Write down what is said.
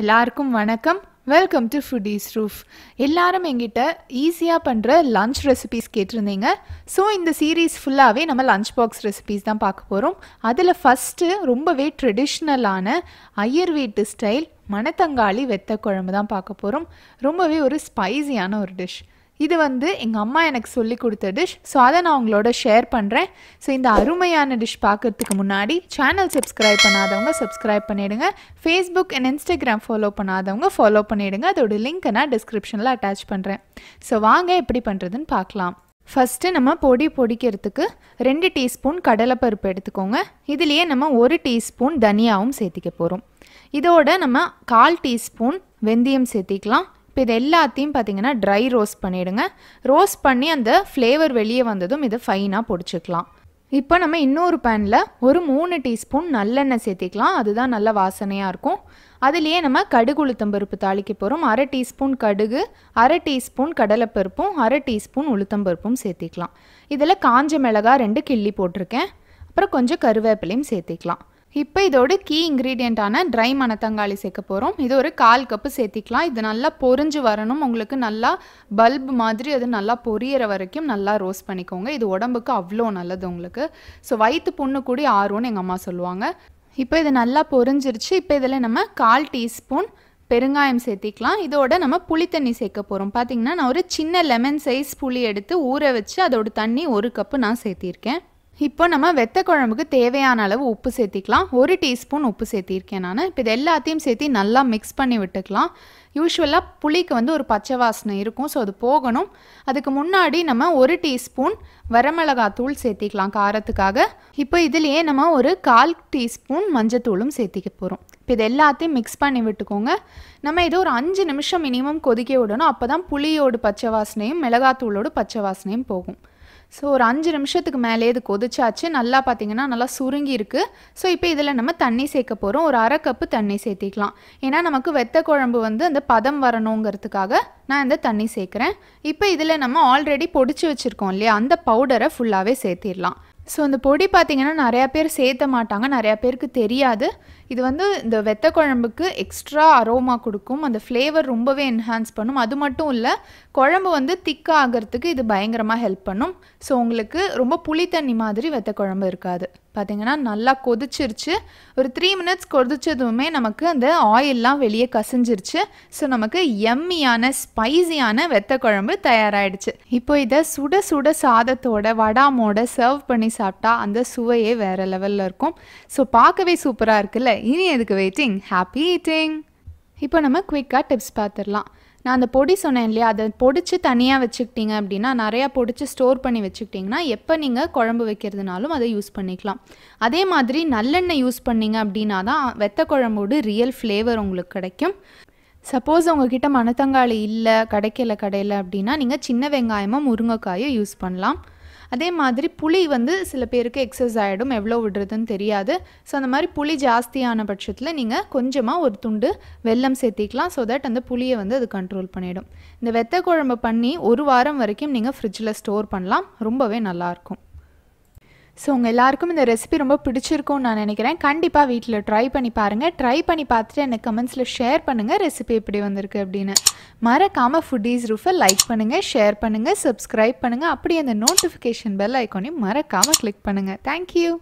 எல்லாருக்கும் வணக்கம் welcome to foodies roof எல்லாரும் எங்கிட்ட ஈஸியாக பண்ணுற லன்ச் ரெசிபீஸ் கேட்டிருந்தீங்க ஸோ இந்த சீரீஸ் ஃபுல்லாகவே நம்ம லன்ச் பாக்ஸ் ரெசிபீஸ் தான் பார்க்க போகிறோம் அதில் ஃபஸ்ட்டு ரொம்பவே ட்ரெடிஷ்னலான ஐயர்வேட்டு ஸ்டைல் மணத்தங்காளி வெத்த குழம்பு தான் பார்க்க போகிறோம் ரொம்பவே ஒரு ஸ்பைசியான ஒரு டிஷ் இது வந்து எங்கள் அம்மா எனக்கு சொல்லி கொடுத்த டிஷ் ஸோ அதை நான் உங்களோட ஷேர் பண்ணுறேன் ஸோ இந்த அருமையான டிஷ் பார்க்குறதுக்கு முன்னாடி சேனல் சப்ஸ்கிரைப் பண்ணாதவங்க சப்ஸ்கிரைப் பண்ணிவிடுங்க ஃபேஸ்புக் அண்ட் இன்ஸ்டாகிராம் ஃபாலோ பண்ணாதவங்க ஃபாலோ பண்ணிவிடுங்க அதோட லிங்க்கை நான் டிஸ்கிரிப்ஷனில் அட்டாச் பண்ணுறேன் ஸோ வாங்க எப்படி பண்ணுறதுன்னு பார்க்கலாம் ஃபஸ்ட்டு நம்ம பொடி பொடிக்கிறதுக்கு ரெண்டு டீஸ்பூன் கடலைப்பருப்பு எடுத்துக்கோங்க இதுலேயே நம்ம ஒரு டீஸ்பூன் தனியாவும் சேர்த்திக்க போகிறோம் இதோட நம்ம கால் டீஸ்பூன் வெந்தயம் சேர்த்திக்கலாம் இப்போ இது எல்லாத்தையும் பார்த்தீங்கன்னா ட்ரை ரோஸ்ட் பண்ணிவிடுங்க ரோஸ்ட் பண்ணி அந்த ஃப்ளேவர் வெளியே வந்ததும் இதை ஃபைனாக பொடிச்சிக்கலாம் இப்போ நம்ம இன்னொரு பேனில் ஒரு மூணு டீஸ்பூன் நல்லெண்ணெய் சேர்த்திக்கலாம் அதுதான் நல்ல வாசனையாக இருக்கும் அதுலேயே நம்ம கடுகு உளுத்தம்பருப்பு தாளிக்க போகிறோம் அரை டீஸ்பூன் கடுகு அரை டீஸ்பூன் கடலைப்பருப்பும் அரை டீஸ்பூன் உளுத்தம்பருப்பும் சேர்த்திக்கலாம் இதில் காஞ்ச மிளகா ரெண்டு கிள்ளி போட்டிருக்கேன் அப்புறம் கொஞ்சம் கருவேப்பிலையும் சேர்த்திக்கலாம் இப்போ இதோட கீ இன்க்ரீடியண்ட்டான ட்ரை மணத்தங்காளி சேர்க்க போகிறோம் இது ஒரு கால் கப்பு சேர்த்திக்கலாம் இது நல்லா பொறிஞ்சு வரணும் உங்களுக்கு நல்லா பல்ப் மாதிரி அது நல்லா பொரியற வரைக்கும் நல்லா ரோஸ்ட் பண்ணிக்கோங்க இது உடம்புக்கு அவ்வளோ நல்லது உங்களுக்கு ஸோ வயிற்று புண்ணு கூடி ஆறும்னு எங்கள் அம்மா சொல்லுவாங்க இப்போ இது நல்லா பொறிஞ்சிருச்சு இப்போ இதில் நம்ம கால் டீஸ்பூன் பெருங்காயம் சேர்த்திக்கலாம் இதோட நம்ம புளி தண்ணி சேர்க்க போகிறோம் பார்த்திங்கன்னா நான் ஒரு சின்ன லெமன் சைஸ் புளி எடுத்து ஊற வச்சு அதோட தண்ணி ஒரு கப்பு நான் சேர்த்திருக்கேன் இப்போ நம்ம வெத்த குழம்புக்கு தேவையான அளவு உப்பு சேர்த்திக்கலாம் ஒரு டீஸ்பூன் உப்பு சேர்த்திருக்கேன் நான் இப்போ இது எல்லாத்தையும் சேர்த்து நல்லா மிக்ஸ் பண்ணி விட்டுக்கலாம் யூஸ்வலாக புளிக்கு வந்து ஒரு பச்சை வாசனை இருக்கும் ஸோ அது போகணும் அதுக்கு முன்னாடி நம்ம ஒரு டீஸ்பூன் வரமிளகாத்தூள் சேர்த்திக்கலாம் காரத்துக்காக இப்போ இதுலேயே நம்ம ஒரு கால் டீஸ்பூன் மஞ்சத்தூளும் சேர்த்திக்க போகிறோம் இப்போ இது எல்லாத்தையும் மிக்ஸ் பண்ணி விட்டுக்கோங்க நம்ம இது ஒரு அஞ்சு நிமிஷம் மினிமம் கொதிக்க விடணும் அப்போ தான் புளியோடு பச்சை வாசனையும் மிளகாத்தூளோடு பச்சை வாசனையும் போகும் ஸோ ஒரு அஞ்சு நிமிஷத்துக்கு மேலே இது கொதிச்சாச்சு நல்லா பார்த்திங்கன்னா நல்லா சுருங்கி இருக்குது ஸோ இப்போ இதில் நம்ம தண்ணி சேர்க்க போகிறோம் ஒரு அரை கப்பு தண்ணி சேர்த்திக்கலாம் ஏன்னா நமக்கு வெத்த குழம்பு வந்து அந்த பதம் வரணுங்கிறதுக்காக நான் இந்த தண்ணி சேர்க்குறேன் இப்போ இதில் நம்ம ஆல்ரெடி பொடிச்சு வச்சுருக்கோம் இல்லையா அந்த பவுடரை ஃபுல்லாகவே சேர்த்திடலாம் ஸோ அந்த பொடி பார்த்திங்கன்னா நிறையா பேர் சேர்த்த மாட்டாங்க நிறையா பேருக்கு தெரியாது இது வந்து இந்த வெத்த குழம்புக்கு எக்ஸ்ட்ரா அரோமா கொடுக்கும் அந்த ஃப்ளேவர் ரொம்பவே என்ஹான்ஸ் பண்ணும் அது மட்டும் இல்லை குழம்பு வந்து திக்காகிறதுக்கு இது பயங்கரமாக ஹெல்ப் பண்ணும் ஸோ உங்களுக்கு ரொம்ப புளி தண்ணி மாதிரி வெத்த குழம்பு இருக்காது பார்த்திங்கன்னா நல்லா கொதிச்சிருச்சு ஒரு த்ரீ மினிட்ஸ் கொதிச்சதுமே நமக்கு அந்த ஆயிலெலாம் வெளியே கசிஞ்சிருச்சு ஸோ நமக்கு எம்மியான ஸ்பைசியான வெத்த குழம்பு தயாராகிடுச்சு இப்போ இதை சுட சுட சாதத்தோட வடாமோட சர்வ் பண்ணி சாப்பிட்டா அந்த சுவையே வேறு லெவலில் இருக்கும் ஸோ பார்க்கவே சூப்பராக இருக்குல்ல இனி எதுக்கு வெயிட்டிங் ஹாப்பி ஈட்டிங் இப்போ நம்ம குயிக்காக டிப்ஸ் பார்த்துடலாம் நான் அந்த பொடி சொன்னேன் இல்லையா அதை பொடிச்சு தனியாக வச்சுக்கிட்டீங்க அப்படின்னா நிறையா பொடிச்சு ஸ்டோர் பண்ணி வச்சுக்கிட்டிங்கன்னா எப்போ நீங்கள் குழம்பு வைக்கிறதுனாலும் அதை யூஸ் பண்ணிக்கலாம் அதே மாதிரி நல்லெண்ணெய் யூஸ் பண்ணிங்க அப்படின்னா தான் வெத்த குழம்போடு ரியல் ஃப்ளேவர் உங்களுக்கு கிடைக்கும் சப்போஸ் உங்ககிட்ட மணத்தங்காளி இல்லை கிடைக்கல கடையில் அப்படின்னா நீங்கள் சின்ன வெங்காயமோ முருங்கைக்காயோ யூஸ் பண்ணலாம் அதே மாதிரி புளி வந்து சில பேருக்கு எக்ஸஸ் ஆகிடும் எவ்வளோ விடுறதுன்னு தெரியாது ஸோ அந்த மாதிரி புளி ஜாஸ்தியான பட்சத்தில் நீங்கள் கொஞ்சமாக ஒரு துண்டு வெல்லம் சேர்த்திக்கலாம் ஸோ தட் அந்த புளியை வந்து அது கண்ட்ரோல் பண்ணிவிடும் இந்த வெத்த குழம்பு பண்ணி ஒரு வாரம் வரைக்கும் நீங்கள் ஃப்ரிட்ஜில் ஸ்டோர் பண்ணலாம் ரொம்பவே நல்லாயிருக்கும் ஸோ உங்கள் எல்லாருக்கும் இந்த ரெசிபி ரொம்ப பிடிச்சிருக்கும்னு நான் நினைக்கிறேன் கண்டிப்பாக வீட்டில் ட்ரை பண்ணி பாருங்கள் ட்ரை பண்ணி பார்த்துட்டு எனக்கு கமெண்ட்ஸில் ஷேர் பண்ணுங்கள் ரெசிபி எப்படி வந்திருக்கு அப்படின்னு மறக்காமல் ஃபுட்டீஸ் ரூஃபை லைக் பண்ணுங்கள் ஷேர் பண்ணுங்கள் சப்ஸ்கிரைப் பண்ணுங்கள் அப்படியே அந்த நோட்டிஃபிகேஷன் பெல் ஐக்கோனையும் மறக்காமல் கிளிக் பண்ணுங்கள் தேங்க்யூ